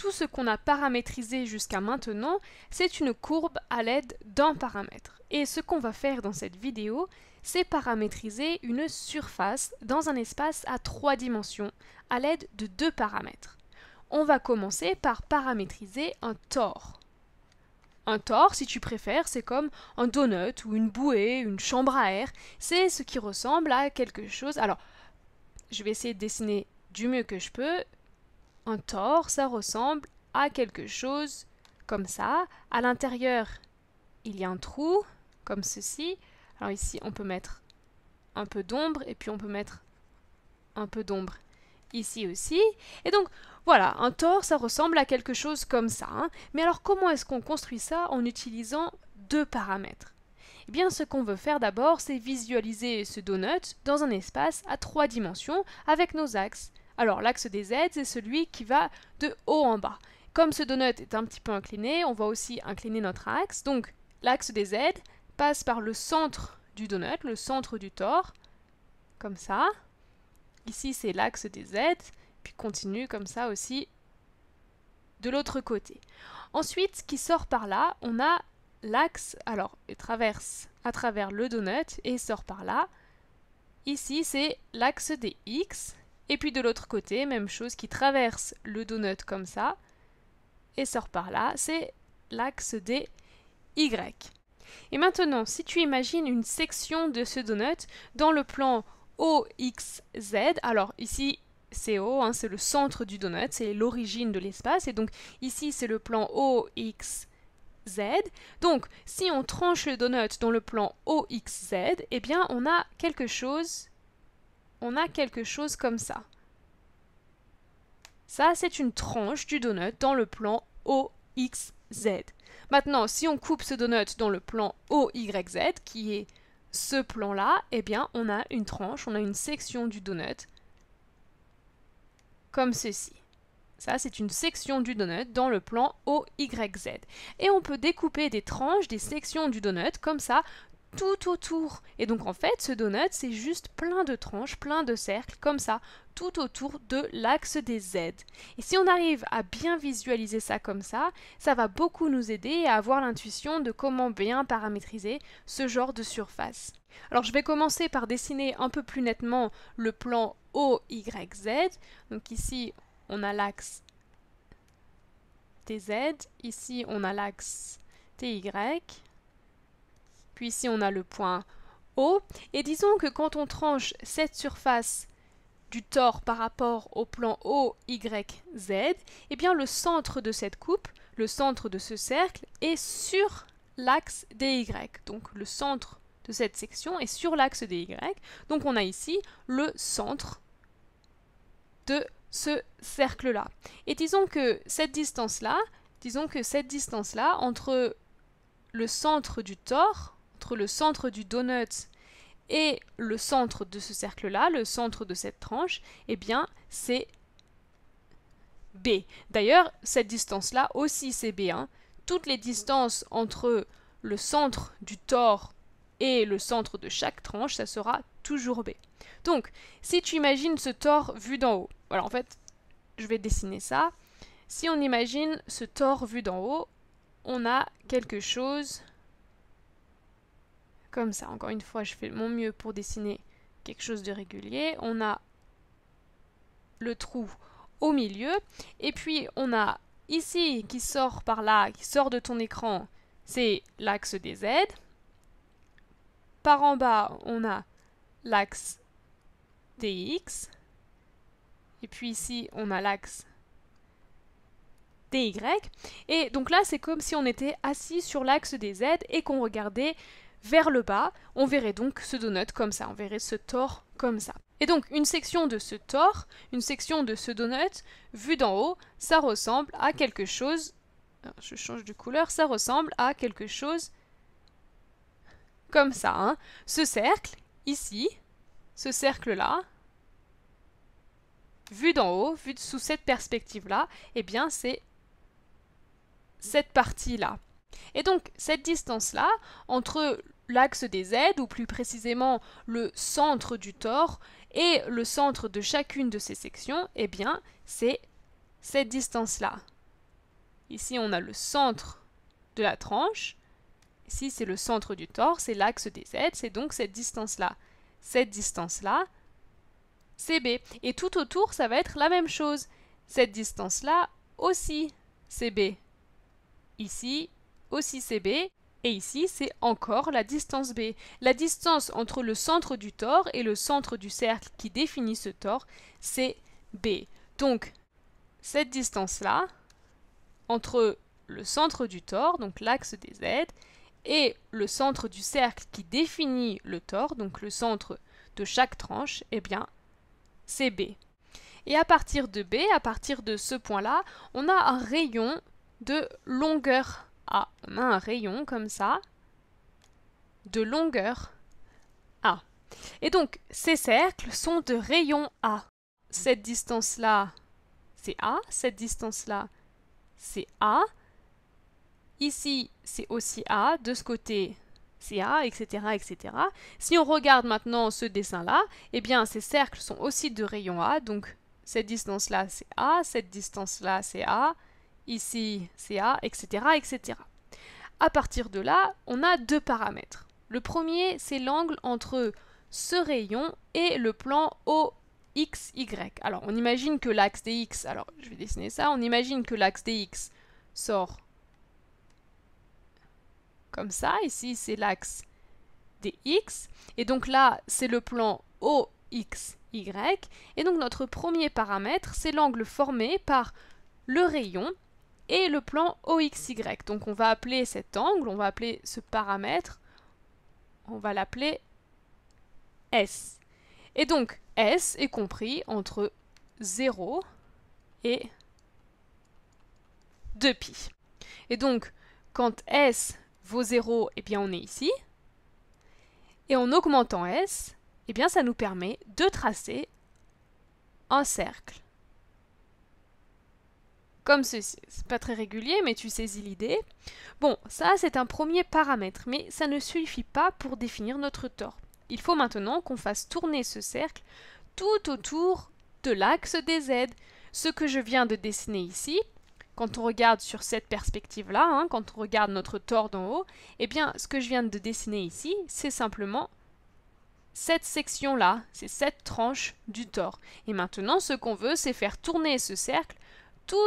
tout ce qu'on a paramétrisé jusqu'à maintenant, c'est une courbe à l'aide d'un paramètre. Et ce qu'on va faire dans cette vidéo, c'est paramétriser une surface dans un espace à trois dimensions à l'aide de deux paramètres. On va commencer par paramétriser un tor. Un tor, si tu préfères, c'est comme un donut ou une bouée, une chambre à air. C'est ce qui ressemble à quelque chose. Alors, je vais essayer de dessiner du mieux que je peux. Un tort, ça ressemble à quelque chose comme ça. À l'intérieur, il y a un trou, comme ceci. Alors ici, on peut mettre un peu d'ombre et puis on peut mettre un peu d'ombre ici aussi. Et donc, voilà, un tort, ça ressemble à quelque chose comme ça. Hein. Mais alors, comment est-ce qu'on construit ça en utilisant deux paramètres Eh bien, ce qu'on veut faire d'abord, c'est visualiser ce donut dans un espace à trois dimensions avec nos axes. Alors l'axe des Z, c'est celui qui va de haut en bas. Comme ce donut est un petit peu incliné, on va aussi incliner notre axe. Donc l'axe des Z passe par le centre du donut, le centre du tore, comme ça. Ici, c'est l'axe des Z, puis continue comme ça aussi de l'autre côté. Ensuite, ce qui sort par là, on a l'axe, alors, il traverse à travers le donut et sort par là. Ici, c'est l'axe des X, et puis de l'autre côté, même chose qui traverse le donut comme ça et sort par là, c'est l'axe des Y. Et maintenant, si tu imagines une section de ce donut dans le plan OXZ, alors ici c'est O, hein, c'est le centre du donut, c'est l'origine de l'espace, et donc ici c'est le plan OXZ. Donc si on tranche le donut dans le plan OXZ, eh bien on a quelque chose on a quelque chose comme ça. Ça, c'est une tranche du donut dans le plan OXZ. Maintenant, si on coupe ce donut dans le plan OYZ, qui est ce plan-là, eh bien, on a une tranche, on a une section du donut comme ceci. Ça, c'est une section du donut dans le plan OYZ. Et on peut découper des tranches, des sections du donut, comme ça, tout autour. Et donc en fait, ce donut, c'est juste plein de tranches, plein de cercles, comme ça, tout autour de l'axe des Z. Et si on arrive à bien visualiser ça comme ça, ça va beaucoup nous aider à avoir l'intuition de comment bien paramétriser ce genre de surface. Alors je vais commencer par dessiner un peu plus nettement le plan OYZ. Donc ici, on a l'axe Z. ici on a l'axe TY, puis ici on a le point O, et disons que quand on tranche cette surface du tore par rapport au plan O, Y, Z, eh bien le centre de cette coupe, le centre de ce cercle, est sur l'axe Y. Donc le centre de cette section est sur l'axe Y. Donc on a ici le centre de ce cercle-là. Et disons que cette distance-là, disons que cette distance-là, entre le centre du tore entre le centre du donut et le centre de ce cercle-là, le centre de cette tranche, eh bien, c'est B. D'ailleurs, cette distance-là aussi, c'est B1. Hein. Toutes les distances entre le centre du tor et le centre de chaque tranche, ça sera toujours B. Donc, si tu imagines ce tor vu d'en haut, Voilà, en fait, je vais dessiner ça. Si on imagine ce tor vu d'en haut, on a quelque chose comme ça. Encore une fois, je fais mon mieux pour dessiner quelque chose de régulier. On a le trou au milieu. Et puis on a ici qui sort par là, qui sort de ton écran, c'est l'axe des Z. Par en bas, on a l'axe des X. Et puis ici, on a l'axe des Y. Et donc là, c'est comme si on était assis sur l'axe des Z et qu'on regardait vers le bas, on verrait donc ce donut comme ça, on verrait ce tor comme ça. Et donc une section de ce tor, une section de ce donut, vue d'en haut, ça ressemble à quelque chose, euh, je change de couleur, ça ressemble à quelque chose comme ça. Hein. Ce cercle, ici, ce cercle-là, vu d'en haut, vu sous cette perspective-là, eh bien c'est cette partie-là. Et donc cette distance-là, entre l'axe des z, ou plus précisément le centre du tore, et le centre de chacune de ces sections, eh bien, c'est cette distance-là. Ici, on a le centre de la tranche. Ici, c'est le centre du tore, c'est l'axe des z, c'est donc cette distance-là. Cette distance-là, c'est B. Et tout autour, ça va être la même chose. Cette distance-là aussi, c'est B. Ici, aussi c'est B, et ici c'est encore la distance B. La distance entre le centre du tore et le centre du cercle qui définit ce tore, c'est B. Donc cette distance-là, entre le centre du tore, donc l'axe des Z, et le centre du cercle qui définit le tore, donc le centre de chaque tranche, eh bien, c'est B. Et à partir de B, à partir de ce point-là, on a un rayon de longueur un rayon comme ça de longueur A. Et donc, ces cercles sont de rayon A. Cette distance-là, c'est A. Cette distance-là, c'est A. Ici, c'est aussi A. De ce côté, c'est A, etc., etc. Si on regarde maintenant ce dessin-là, eh bien, ces cercles sont aussi de rayon A. Donc, cette distance-là, c'est A. Cette distance-là, c'est A ici c'est etc., etc. À partir de là, on a deux paramètres. Le premier, c'est l'angle entre ce rayon et le plan OXY. Alors, on imagine que l'axe X... alors je vais dessiner ça, on imagine que l'axe DX sort comme ça, ici c'est l'axe DX, et donc là, c'est le plan OXY, et donc notre premier paramètre, c'est l'angle formé par le rayon et le plan OXY. Donc on va appeler cet angle, on va appeler ce paramètre, on va l'appeler S. Et donc S est compris entre 0 et 2π. Et donc quand S vaut 0, eh bien on est ici. Et en augmentant S, eh bien ça nous permet de tracer un cercle. Comme c'est pas très régulier, mais tu saisis l'idée. Bon, ça c'est un premier paramètre, mais ça ne suffit pas pour définir notre tort. Il faut maintenant qu'on fasse tourner ce cercle tout autour de l'axe des z. Ce que je viens de dessiner ici, quand on regarde sur cette perspective-là, hein, quand on regarde notre tort d'en haut, eh bien, ce que je viens de dessiner ici, c'est simplement cette section-là, c'est cette tranche du tort. Et maintenant, ce qu'on veut, c'est faire tourner ce cercle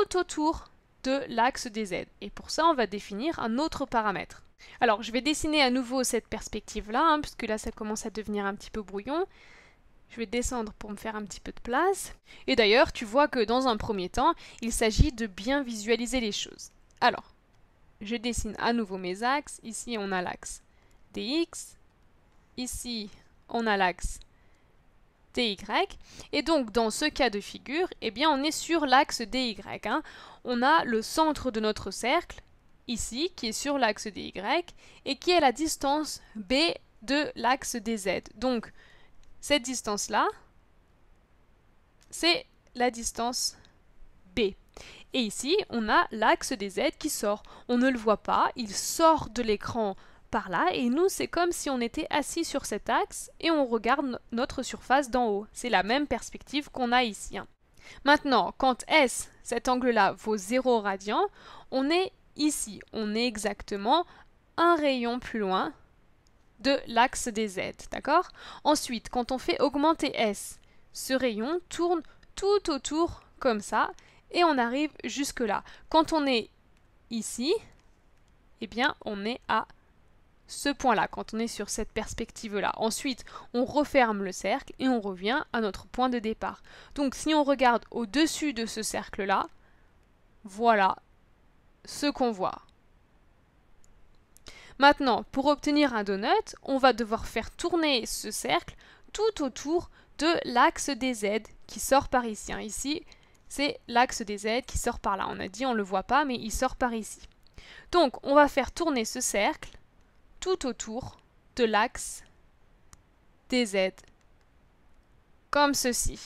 tout autour de l'axe des z. Et pour ça, on va définir un autre paramètre. Alors, je vais dessiner à nouveau cette perspective-là, hein, puisque là, ça commence à devenir un petit peu brouillon. Je vais descendre pour me faire un petit peu de place. Et d'ailleurs, tu vois que dans un premier temps, il s'agit de bien visualiser les choses. Alors, je dessine à nouveau mes axes. Ici, on a l'axe dx. Ici, on a l'axe dy. Et donc dans ce cas de figure, eh bien on est sur l'axe dy. Hein. On a le centre de notre cercle, ici, qui est sur l'axe dy, et qui est la distance b de l'axe dz. Donc cette distance-là, c'est la distance b. Et ici, on a l'axe DZ qui sort. On ne le voit pas, il sort de l'écran là, et nous, c'est comme si on était assis sur cet axe et on regarde notre surface d'en haut. C'est la même perspective qu'on a ici. Hein. Maintenant, quand S, cet angle-là, vaut 0 radian, on est ici, on est exactement un rayon plus loin de l'axe des Z, d'accord Ensuite, quand on fait augmenter S, ce rayon tourne tout autour comme ça, et on arrive jusque là. Quand on est ici, eh bien, on est à ce point-là, quand on est sur cette perspective-là. Ensuite, on referme le cercle et on revient à notre point de départ. Donc si on regarde au-dessus de ce cercle-là, voilà ce qu'on voit. Maintenant, pour obtenir un donut, on va devoir faire tourner ce cercle tout autour de l'axe des Z qui sort par ici. Hein. Ici, c'est l'axe des Z qui sort par là. On a dit on ne le voit pas, mais il sort par ici. Donc, on va faire tourner ce cercle tout autour de l'axe des z comme ceci.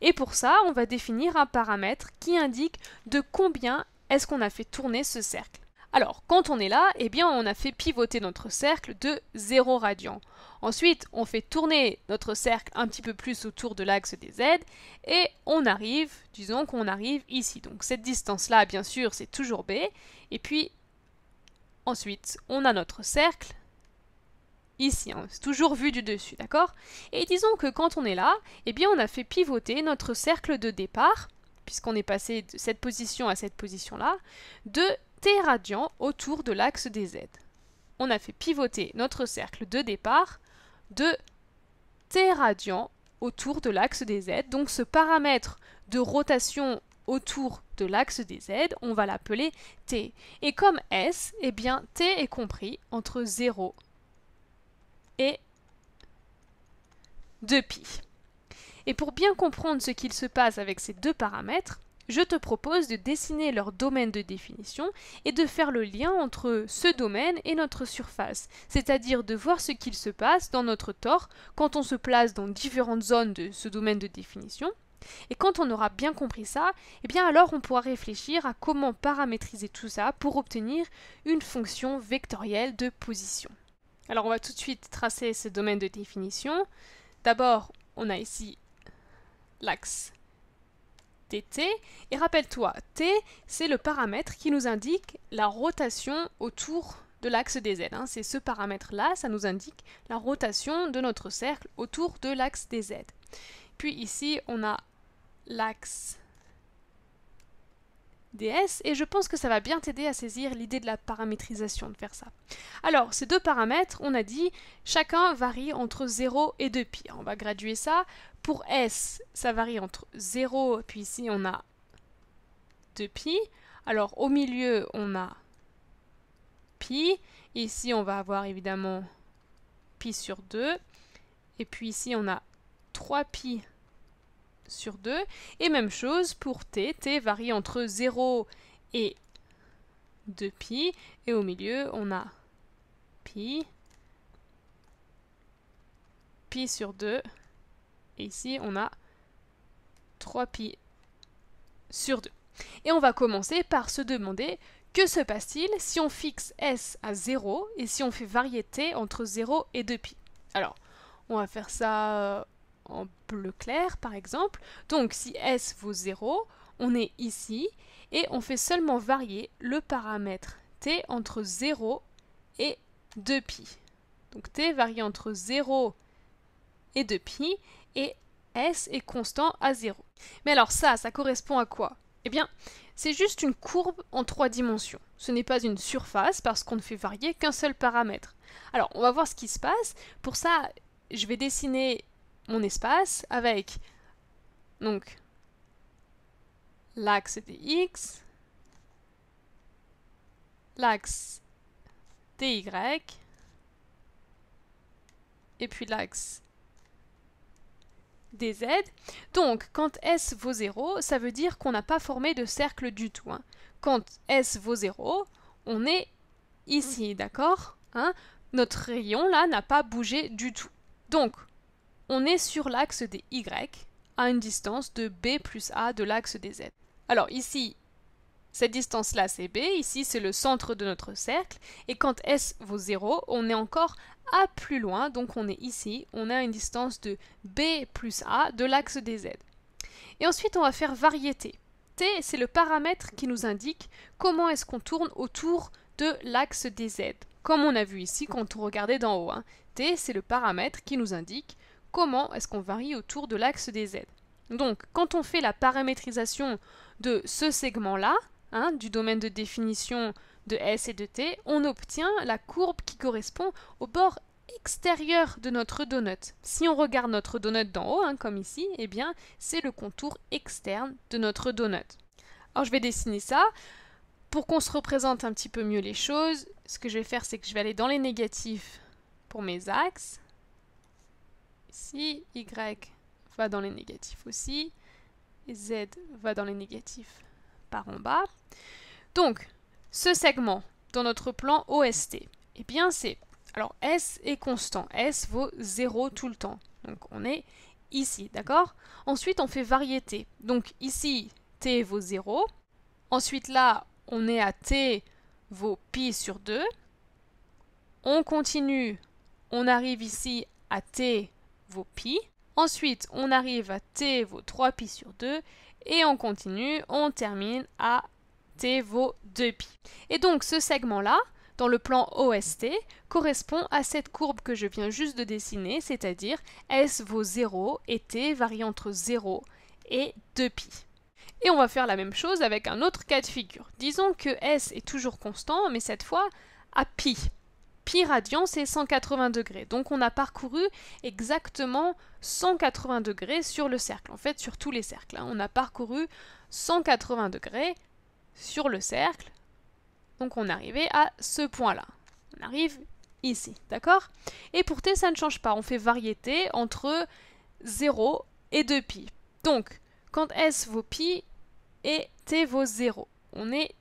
Et pour ça, on va définir un paramètre qui indique de combien est-ce qu'on a fait tourner ce cercle. Alors, quand on est là, eh bien, on a fait pivoter notre cercle de 0 radian. Ensuite, on fait tourner notre cercle un petit peu plus autour de l'axe des Z et on arrive, disons qu'on arrive ici. Donc cette distance-là, bien sûr, c'est toujours B. Et puis Ensuite, on a notre cercle, ici, hein, c'est toujours vu du dessus, d'accord Et disons que quand on est là, eh bien on a fait pivoter notre cercle de départ, puisqu'on est passé de cette position à cette position-là, de t radian autour de l'axe des z. On a fait pivoter notre cercle de départ de t radian autour de l'axe des z, donc ce paramètre de rotation autour de l'axe des z, on va l'appeler t. Et comme s, eh bien t est compris entre 0 et 2π. Et pour bien comprendre ce qu'il se passe avec ces deux paramètres, je te propose de dessiner leur domaine de définition et de faire le lien entre ce domaine et notre surface, c'est-à-dire de voir ce qu'il se passe dans notre tort quand on se place dans différentes zones de ce domaine de définition, et quand on aura bien compris ça, eh bien alors on pourra réfléchir à comment paramétriser tout ça pour obtenir une fonction vectorielle de position. Alors on va tout de suite tracer ce domaine de définition. D'abord, on a ici l'axe dt. Et rappelle-toi, t, c'est le paramètre qui nous indique la rotation autour de l'axe des z. Hein. C'est ce paramètre-là, ça nous indique la rotation de notre cercle autour de l'axe des z. Puis ici, on a l'axe ds et je pense que ça va bien t'aider à saisir l'idée de la paramétrisation de faire ça. Alors, ces deux paramètres, on a dit, chacun varie entre 0 et 2 pi. On va graduer ça. Pour s, ça varie entre 0, puis ici on a 2 pi. Alors, au milieu, on a pi. Ici, on va avoir évidemment pi sur 2. Et puis ici, on a 3 pi sur 2. Et même chose pour t, t varie entre 0 et 2 pi et au milieu on a pi, pi sur 2, et ici on a 3pi sur 2. Et on va commencer par se demander que se passe-t-il si on fixe s à 0 et si on fait varier t entre 0 et 2pi Alors, on va faire ça euh, en bleu clair par exemple. Donc si S vaut 0, on est ici et on fait seulement varier le paramètre t entre 0 et 2π. Donc t varie entre 0 et 2π et s est constant à 0. Mais alors ça, ça correspond à quoi Eh bien, c'est juste une courbe en trois dimensions. Ce n'est pas une surface parce qu'on ne fait varier qu'un seul paramètre. Alors, on va voir ce qui se passe. Pour ça, je vais dessiner mon espace avec donc l'axe X, l'axe Y, et puis l'axe dz. Donc quand s vaut 0, ça veut dire qu'on n'a pas formé de cercle du tout. Hein. Quand s vaut 0, on est ici, d'accord hein. Notre rayon là n'a pas bougé du tout. Donc on est sur l'axe des Y à une distance de B plus A de l'axe des Z. Alors ici, cette distance-là, c'est B, ici, c'est le centre de notre cercle, et quand S vaut 0, on est encore A plus loin, donc on est ici, on a une distance de B plus A de l'axe des Z. Et ensuite, on va faire variété. T, c'est le paramètre qui nous indique comment est-ce qu'on tourne autour de l'axe des Z. Comme on a vu ici quand on regardait d'en haut. Hein, T, c'est le paramètre qui nous indique comment est-ce qu'on varie autour de l'axe des z. Donc, quand on fait la paramétrisation de ce segment-là, hein, du domaine de définition de S et de T, on obtient la courbe qui correspond au bord extérieur de notre donut. Si on regarde notre donut d'en haut, hein, comme ici, eh bien, c'est le contour externe de notre donut. Alors, je vais dessiner ça. Pour qu'on se représente un petit peu mieux les choses, ce que je vais faire, c'est que je vais aller dans les négatifs pour mes axes. Si y va dans les négatifs aussi, et z va dans les négatifs par en bas. Donc, ce segment dans notre plan OST, eh bien c'est... Alors S est constant, S vaut 0 tout le temps. Donc on est ici, d'accord Ensuite on fait variété. Donc ici, T vaut 0. Ensuite là, on est à T vaut pi sur 2. On continue, on arrive ici à T vos pi. Ensuite, on arrive à t vaut 3 pi sur 2 et on continue, on termine à t vaut 2 pi. Et donc ce segment-là, dans le plan OST, correspond à cette courbe que je viens juste de dessiner, c'est-à-dire S vaut 0 et t varie entre 0 et 2 pi. Et on va faire la même chose avec un autre cas de figure. Disons que S est toujours constant, mais cette fois à pi. Pi radian, c'est 180 degrés. Donc on a parcouru exactement 180 degrés sur le cercle. En fait, sur tous les cercles. Hein. On a parcouru 180 degrés sur le cercle. Donc on est arrivé à ce point-là. On arrive ici, d'accord Et pour t, ça ne change pas. On fait variété entre 0 et 2π. Donc, quand s vaut pi et t vaut 0, on est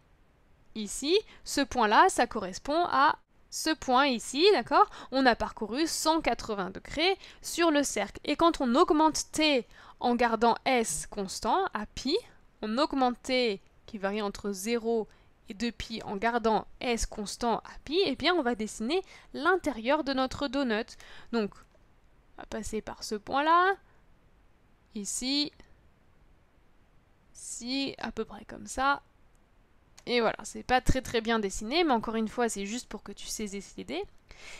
ici. Ce point-là, ça correspond à ce point ici, d'accord On a parcouru 180 degrés sur le cercle. Et quand on augmente t en gardant s constant à pi, on augmente t qui varie entre 0 et 2 pi en gardant s constant à pi, et eh bien on va dessiner l'intérieur de notre donut. Donc, on va passer par ce point-là, ici, si à peu près comme ça, et voilà, c'est pas très très bien dessiné, mais encore une fois, c'est juste pour que tu sais décider.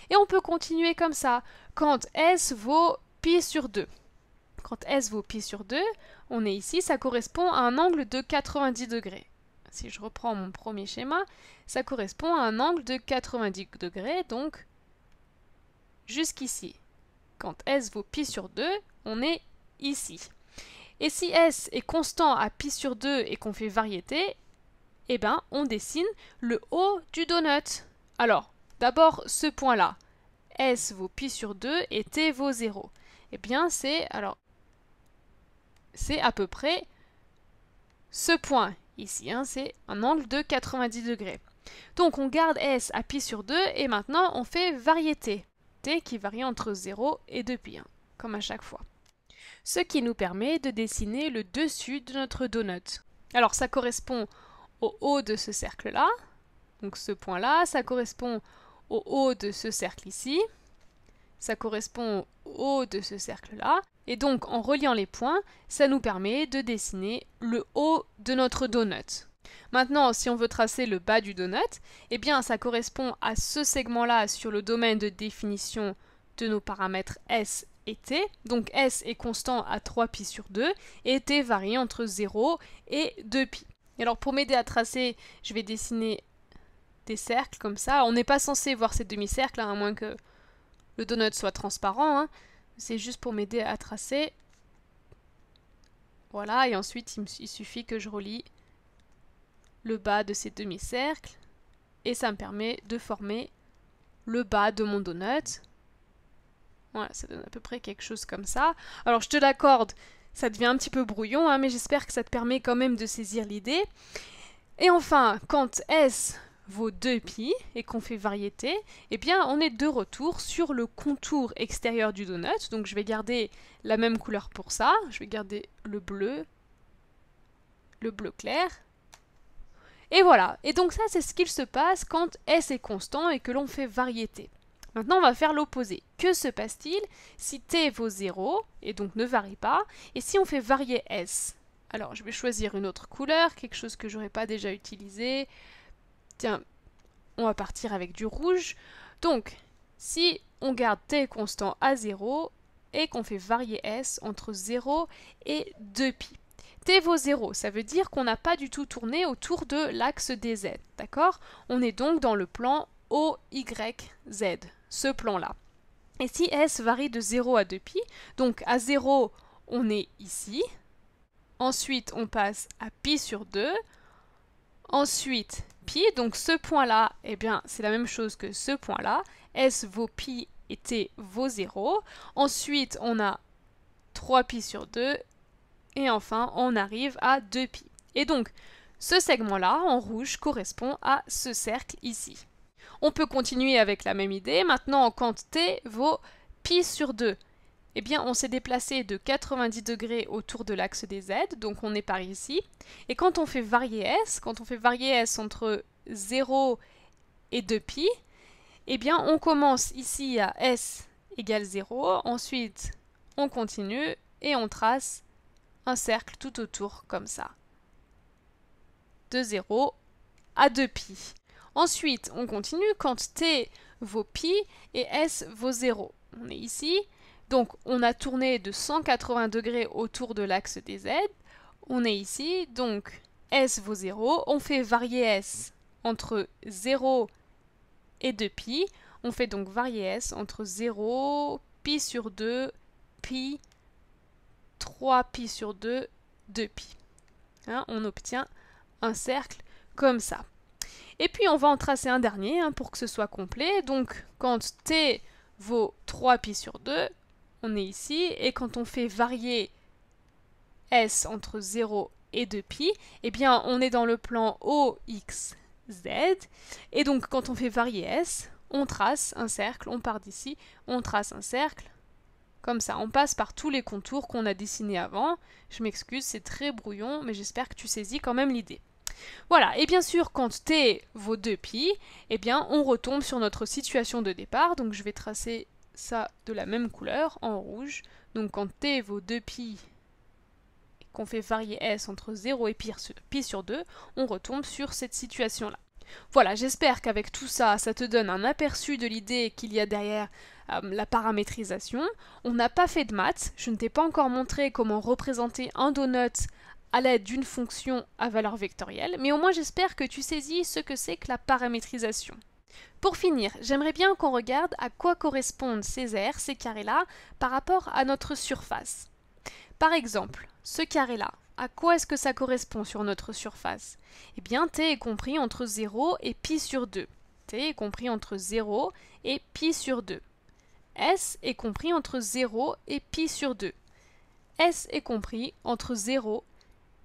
Et on peut continuer comme ça. Quand S vaut pi sur 2. Quand S vaut pi sur 2, on est ici, ça correspond à un angle de 90 degrés. Si je reprends mon premier schéma, ça correspond à un angle de 90 degrés, donc jusqu'ici. Quand S vaut pi sur 2, on est ici. Et si S est constant à pi sur 2 et qu'on fait variété, eh bien, on dessine le haut du donut. Alors, d'abord ce point-là. S vaut pi sur 2 et t vaut 0. Eh bien, c'est alors c'est à peu près ce point ici, hein, c'est un angle de 90 degrés. Donc on garde S à pi sur 2 et maintenant on fait variété, t qui varie entre 0 et 2 pi, hein, comme à chaque fois. Ce qui nous permet de dessiner le dessus de notre donut. Alors ça correspond au haut de ce cercle-là. Donc ce point-là, ça correspond au haut de ce cercle ici. Ça correspond au haut de ce cercle-là. Et donc en reliant les points, ça nous permet de dessiner le haut de notre donut. Maintenant, si on veut tracer le bas du donut, eh bien ça correspond à ce segment-là sur le domaine de définition de nos paramètres S et T. Donc S est constant à 3 pi sur 2 et T varie entre 0 et 2 pi. Et alors pour m'aider à tracer, je vais dessiner des cercles comme ça. On n'est pas censé voir ces demi-cercles, hein, à moins que le donut soit transparent. Hein. C'est juste pour m'aider à tracer. Voilà, et ensuite il, il suffit que je relie le bas de ces demi-cercles. Et ça me permet de former le bas de mon donut. Voilà, ça donne à peu près quelque chose comme ça. Alors je te l'accorde, ça devient un petit peu brouillon, hein, mais j'espère que ça te permet quand même de saisir l'idée. Et enfin, quand S vaut 2 pi et qu'on fait variété, eh bien on est de retour sur le contour extérieur du donut. Donc je vais garder la même couleur pour ça. Je vais garder le bleu, le bleu clair. Et voilà. Et donc ça, c'est ce qu'il se passe quand S est constant et que l'on fait variété. Maintenant, on va faire l'opposé. Que se passe-t-il si t vaut 0, et donc ne varie pas, et si on fait varier s Alors, je vais choisir une autre couleur, quelque chose que j'aurais pas déjà utilisé. Tiens, on va partir avec du rouge. Donc, si on garde t constant à 0 et qu'on fait varier s entre 0 et 2pi. t vaut 0, ça veut dire qu'on n'a pas du tout tourné autour de l'axe des z, d'accord On est donc dans le plan OYZ ce plan-là. Et si S varie de 0 à 2π, donc à 0, on est ici. Ensuite, on passe à π sur 2. Ensuite, π, Donc ce point-là, eh bien, c'est la même chose que ce point-là. S vaut π et t vaut 0. Ensuite, on a 3 π sur 2. Et enfin, on arrive à 2 π Et donc, ce segment-là, en rouge, correspond à ce cercle ici. On peut continuer avec la même idée. Maintenant, quand t vaut pi sur 2. Eh bien, on s'est déplacé de 90 degrés autour de l'axe des z, donc on est par ici. Et quand on fait varier s, quand on fait varier s entre 0 et 2 pi eh bien, on commence ici à s égale 0, ensuite on continue et on trace un cercle tout autour comme ça. De 0 à 2 pi Ensuite, on continue quand t vaut pi et s vaut 0. On est ici. Donc on a tourné de 180 degrés autour de l'axe des z. On est ici. Donc s vaut 0. On fait varier s entre 0 et 2pi. On fait donc varier s entre 0, pi sur 2, pi, 3pi sur 2, 2pi. Hein, on obtient un cercle comme ça. Et puis on va en tracer un dernier hein, pour que ce soit complet. Donc quand t vaut 3 pi sur 2, on est ici. Et quand on fait varier s entre 0 et 2 pi, eh bien on est dans le plan OXZ, Z. Et donc quand on fait varier S, on trace un cercle, on part d'ici, on trace un cercle, comme ça, on passe par tous les contours qu'on a dessinés avant. Je m'excuse, c'est très brouillon, mais j'espère que tu saisis quand même l'idée. Voilà, et bien sûr, quand t vaut 2 pi, eh bien, on retombe sur notre situation de départ, donc je vais tracer ça de la même couleur, en rouge. Donc quand t vaut 2 pi, qu'on fait varier s entre 0 et pi sur 2, on retombe sur cette situation-là. Voilà, j'espère qu'avec tout ça, ça te donne un aperçu de l'idée qu'il y a derrière euh, la paramétrisation. On n'a pas fait de maths, je ne t'ai pas encore montré comment représenter un donut à l'aide d'une fonction à valeur vectorielle, mais au moins j'espère que tu saisis ce que c'est que la paramétrisation. Pour finir, j'aimerais bien qu'on regarde à quoi correspondent ces R, ces carrés-là, par rapport à notre surface. Par exemple, ce carré-là, à quoi est-ce que ça correspond sur notre surface Eh bien, t est compris entre 0 et pi sur 2. t est compris entre 0 et pi sur 2. s est compris entre 0 et pi sur 2. s est compris entre 0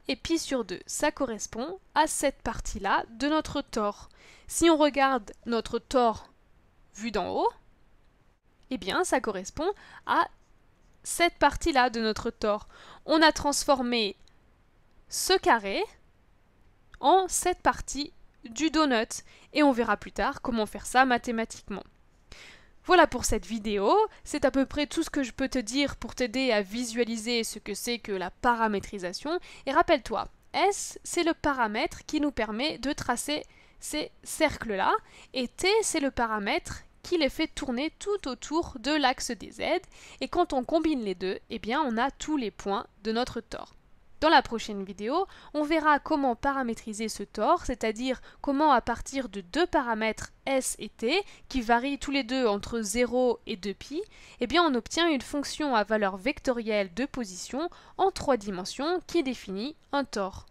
et pi sur 2. Ça correspond à cette partie-là de notre tore. Si on regarde notre tore vu d'en haut, eh bien ça correspond à cette partie-là de notre tore. On a transformé ce carré en cette partie du donut et on verra plus tard comment faire ça mathématiquement. Voilà pour cette vidéo, c'est à peu près tout ce que je peux te dire pour t'aider à visualiser ce que c'est que la paramétrisation, et rappelle-toi, S, c'est le paramètre qui nous permet de tracer ces cercles-là, et T, c'est le paramètre qui les fait tourner tout autour de l'axe des Z, et quand on combine les deux, eh bien on a tous les points de notre tore. Dans la prochaine vidéo, on verra comment paramétriser ce tort, c'est-à-dire comment à partir de deux paramètres s et t, qui varient tous les deux entre 0 et 2π, eh bien on obtient une fonction à valeur vectorielle de position en trois dimensions qui définit un tort.